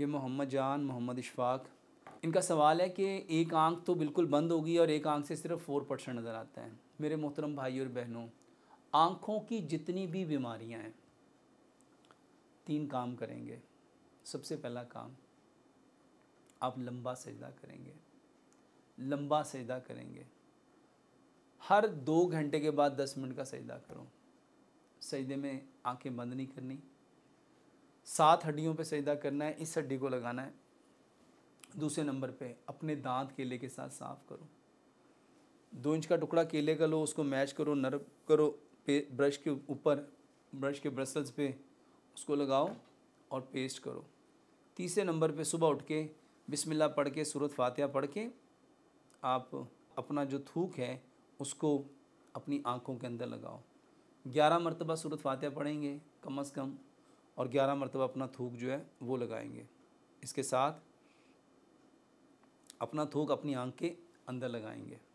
ये मोहम्मद जान मोहम्मद इशफाक इनका सवाल है कि एक आंख तो बिल्कुल बंद होगी और एक आंख से सिर्फ फ़ोर परसेंट नज़र आता है मेरे मोहतरम भाई और बहनों आँखों की जितनी भी बीमारियाँ हैं तीन काम करेंगे सबसे पहला काम आप लंबा सजदा करेंगे लंबा सजदा करेंगे हर दो घंटे के बाद दस मिनट का सजदा करो सजदे में आंखें बंद नहीं करनी सात हड्डियों पे सजदा करना है इस हड्डी को लगाना है दूसरे नंबर पे अपने दांत केले के साथ साफ करो दो इंच का टुकड़ा केले का लो उसको मैच करो नरम करो पे ब्रश के ऊपर ब्रश के ब्रसल्स पे उसको लगाओ और पेस्ट करो तीसरे नंबर पे सुबह उठ के बिस्मिल्लाह पढ़ के सूरत फातिहा पढ़ के आप अपना जो थूक है उसको अपनी आँखों के अंदर लगाओ ग्यारह मरतबा सूरत फातिहा पढ़ेंगे कम अज़ कम और ग्यारह मरतबा अपना थूक जो है वो लगाएंगे इसके साथ अपना थूक अपनी आँख के अंदर लगाएंगे